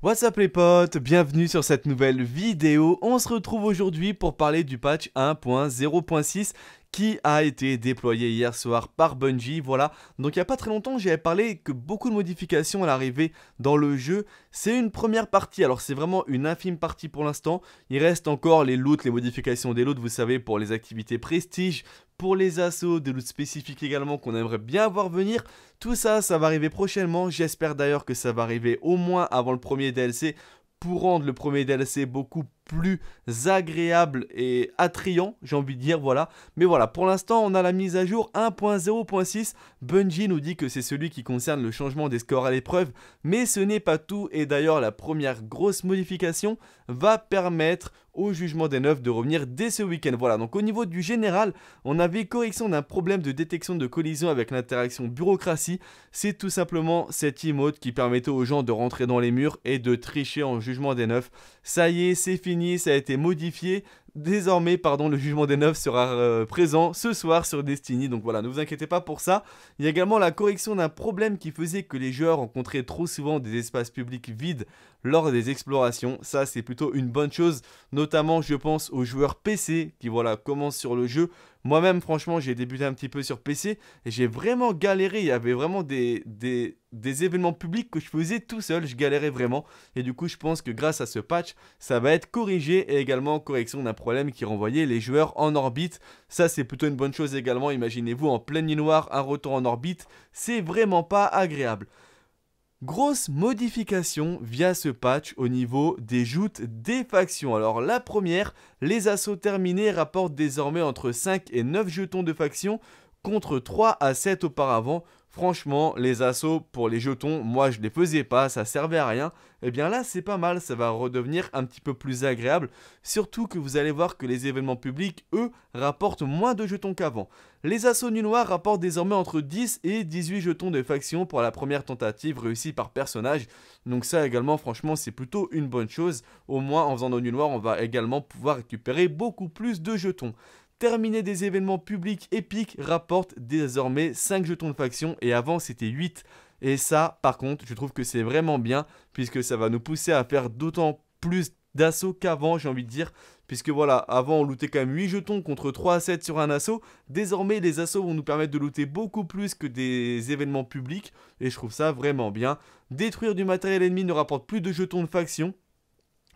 What's up les potes, bienvenue sur cette nouvelle vidéo. On se retrouve aujourd'hui pour parler du patch 1.0.6 qui a été déployé hier soir par Bungie. Voilà, donc il n'y a pas très longtemps, j'avais parlé que beaucoup de modifications allaient arriver dans le jeu. C'est une première partie, alors c'est vraiment une infime partie pour l'instant. Il reste encore les loots, les modifications des loots, vous savez, pour les activités prestige, pour les assauts, des loots spécifiques également qu'on aimerait bien voir venir. Tout ça, ça va arriver prochainement. J'espère d'ailleurs que ça va arriver au moins avant le premier DLC pour rendre le premier DLC beaucoup plus agréable et attrayant, j'ai envie de dire, voilà. Mais voilà, pour l'instant, on a la mise à jour 1.0.6. Bungie nous dit que c'est celui qui concerne le changement des scores à l'épreuve, mais ce n'est pas tout, et d'ailleurs, la première grosse modification va permettre au jugement des neufs de revenir dès ce week-end. Voilà, donc au niveau du général, on avait correction d'un problème de détection de collision avec l'interaction bureaucratie. C'est tout simplement cette emote qui permettait aux gens de rentrer dans les murs et de tricher en jugement des neufs. Ça y est, c'est fini ça a été modifié. Désormais, pardon, le jugement des neufs sera euh, présent ce soir sur Destiny, donc voilà, ne vous inquiétez pas pour ça. Il y a également la correction d'un problème qui faisait que les joueurs rencontraient trop souvent des espaces publics vides lors des explorations. Ça, c'est plutôt une bonne chose, notamment, je pense, aux joueurs PC qui, voilà, commencent sur le jeu moi-même, franchement, j'ai débuté un petit peu sur PC et j'ai vraiment galéré. Il y avait vraiment des, des, événements publics que je faisais tout seul. Je galérais vraiment. Et du coup, je pense que grâce à ce patch, ça va être corrigé et également correction d'un problème qui renvoyait les joueurs en orbite. Ça, c'est plutôt une bonne chose également. Imaginez-vous en pleine nuit noire, un retour en orbite. C'est vraiment pas agréable. Grosse modification via ce patch au niveau des joutes des factions. Alors la première, les assauts terminés rapportent désormais entre 5 et 9 jetons de faction contre 3 à 7 auparavant franchement, les assauts pour les jetons, moi je les faisais pas, ça servait à rien. Et eh bien là, c'est pas mal, ça va redevenir un petit peu plus agréable, surtout que vous allez voir que les événements publics, eux, rapportent moins de jetons qu'avant. Les assauts nu noirs rapportent désormais entre 10 et 18 jetons de faction pour la première tentative réussie par personnage, donc ça également, franchement, c'est plutôt une bonne chose. Au moins, en faisant nos nu noirs, on va également pouvoir récupérer beaucoup plus de jetons. Terminer des événements publics épiques rapporte désormais 5 jetons de faction et avant c'était 8. Et ça, par contre, je trouve que c'est vraiment bien puisque ça va nous pousser à faire d'autant plus d'assauts qu'avant, j'ai envie de dire. Puisque voilà, avant on lootait quand même 8 jetons contre 3 à 7 sur un assaut. Désormais, les assauts vont nous permettre de looter beaucoup plus que des événements publics. Et je trouve ça vraiment bien. Détruire du matériel ennemi ne rapporte plus de jetons de faction.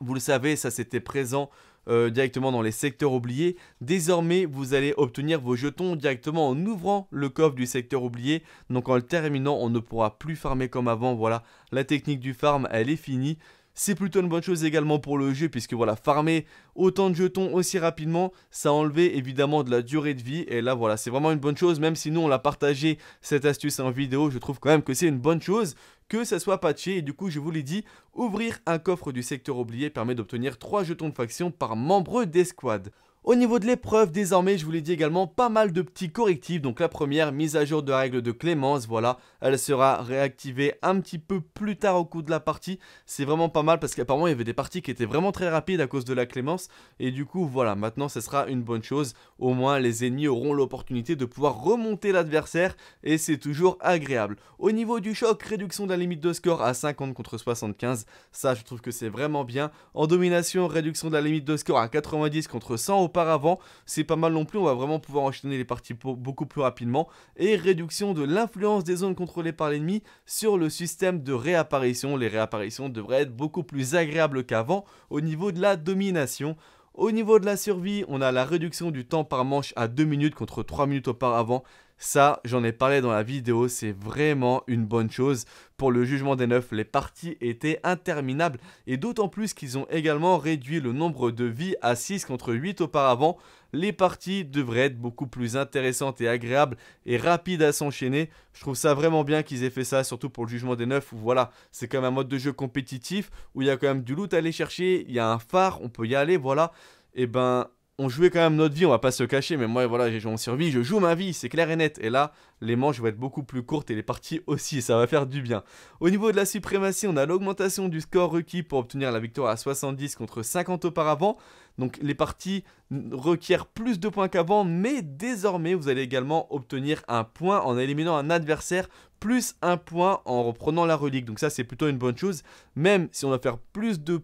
Vous le savez, ça c'était présent euh, directement dans les secteurs oubliés. Désormais, vous allez obtenir vos jetons directement en ouvrant le coffre du secteur oublié. Donc en le terminant, on ne pourra plus farmer comme avant. Voilà, la technique du farm, elle est finie. C'est plutôt une bonne chose également pour le jeu puisque voilà, farmer autant de jetons aussi rapidement, ça a enlevé évidemment de la durée de vie. Et là voilà, c'est vraiment une bonne chose, même si nous on l'a partagé cette astuce en vidéo, je trouve quand même que c'est une bonne chose que ça soit patché et du coup je vous l'ai dit, ouvrir un coffre du secteur oublié permet d'obtenir 3 jetons de faction par membre d'escouade. Au niveau de l'épreuve, désormais, je vous l'ai dit également, pas mal de petits correctifs. Donc la première, mise à jour de règle de Clémence, voilà, elle sera réactivée un petit peu plus tard au cours de la partie. C'est vraiment pas mal parce qu'apparemment, il y avait des parties qui étaient vraiment très rapides à cause de la Clémence. Et du coup, voilà, maintenant, ce sera une bonne chose. Au moins, les ennemis auront l'opportunité de pouvoir remonter l'adversaire et c'est toujours agréable. Au niveau du choc, réduction de la limite de score à 50 contre 75. Ça, je trouve que c'est vraiment bien. En domination, réduction de la limite de score à 90 contre 100 Auparavant C'est pas mal non plus, on va vraiment pouvoir enchaîner les parties beaucoup plus rapidement. Et réduction de l'influence des zones contrôlées par l'ennemi sur le système de réapparition. Les réapparitions devraient être beaucoup plus agréables qu'avant au niveau de la domination. Au niveau de la survie, on a la réduction du temps par manche à 2 minutes contre 3 minutes auparavant. Ça, j'en ai parlé dans la vidéo, c'est vraiment une bonne chose. Pour le jugement des neufs, les parties étaient interminables et d'autant plus qu'ils ont également réduit le nombre de vies à 6 contre 8 auparavant. Les parties devraient être beaucoup plus intéressantes et agréables et rapides à s'enchaîner. Je trouve ça vraiment bien qu'ils aient fait ça, surtout pour le jugement des neufs voilà, c'est quand même un mode de jeu compétitif où il y a quand même du loot à aller chercher, il y a un phare, on peut y aller, voilà. Et eh ben on jouait quand même notre vie, on va pas se cacher, mais moi voilà, j'ai joué en survie, je joue ma vie, c'est clair et net. Et là, les manches vont être beaucoup plus courtes et les parties aussi, ça va faire du bien. Au niveau de la suprématie, on a l'augmentation du score requis pour obtenir la victoire à 70 contre 50 auparavant. Donc les parties requièrent plus de points qu'avant, mais désormais vous allez également obtenir un point en éliminant un adversaire plus un point en reprenant la relique. Donc ça c'est plutôt une bonne chose, même si on va faire plus de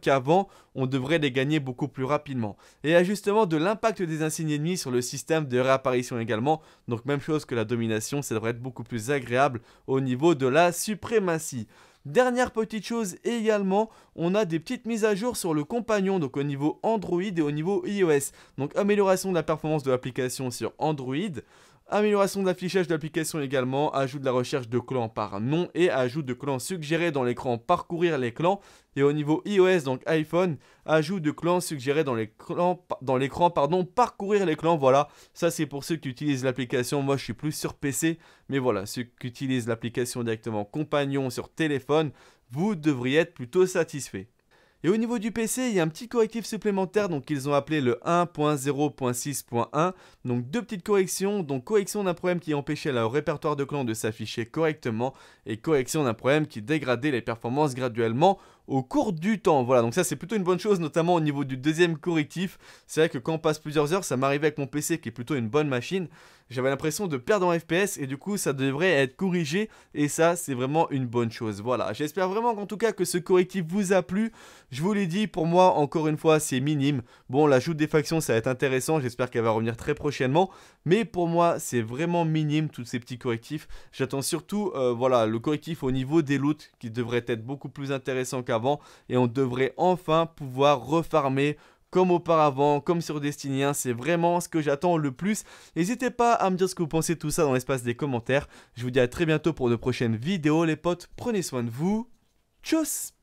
qu'avant, on devrait les gagner beaucoup plus rapidement. Et ajustement de l'impact des insignes ennemis sur le système de réapparition également, donc même chose que la domination, ça devrait être beaucoup plus agréable au niveau de la suprématie. Dernière petite chose également, on a des petites mises à jour sur le compagnon, donc au niveau Android et au niveau iOS. Donc amélioration de la performance de l'application sur Android, Amélioration de l'affichage de l'application également, ajout de la recherche de clans par nom et ajout de clans suggérés dans l'écran parcourir les clans. Et au niveau iOS, donc iPhone, ajout de clans suggérés dans l'écran, pardon, parcourir les clans. Voilà, ça c'est pour ceux qui utilisent l'application. Moi je suis plus sur PC, mais voilà, ceux qui utilisent l'application directement compagnon sur téléphone, vous devriez être plutôt satisfait. Et au niveau du PC, il y a un petit correctif supplémentaire, donc ils ont appelé le 1.0.6.1. Donc deux petites corrections, donc correction d'un problème qui empêchait le répertoire de clans de s'afficher correctement et correction d'un problème qui dégradait les performances graduellement au cours du temps. Voilà, donc ça c'est plutôt une bonne chose, notamment au niveau du deuxième correctif. C'est vrai que quand on passe plusieurs heures, ça m'arrivait avec mon PC qui est plutôt une bonne machine, j'avais l'impression de perdre en FPS et du coup ça devrait être corrigé et ça c'est vraiment une bonne chose. Voilà, j'espère vraiment qu'en tout cas que ce correctif vous a plu. Je vous l'ai dit, pour moi encore une fois c'est minime. Bon, l'ajout des factions ça va être intéressant, j'espère qu'elle va revenir très prochainement. Mais pour moi c'est vraiment minime tous ces petits correctifs. J'attends surtout euh, voilà, le correctif au niveau des loots qui devrait être beaucoup plus intéressant qu'avant et on devrait enfin pouvoir refarmer comme auparavant, comme sur Destiny 1, c'est vraiment ce que j'attends le plus. N'hésitez pas à me dire ce que vous pensez de tout ça dans l'espace des commentaires. Je vous dis à très bientôt pour de prochaines vidéos les potes, prenez soin de vous, tchuss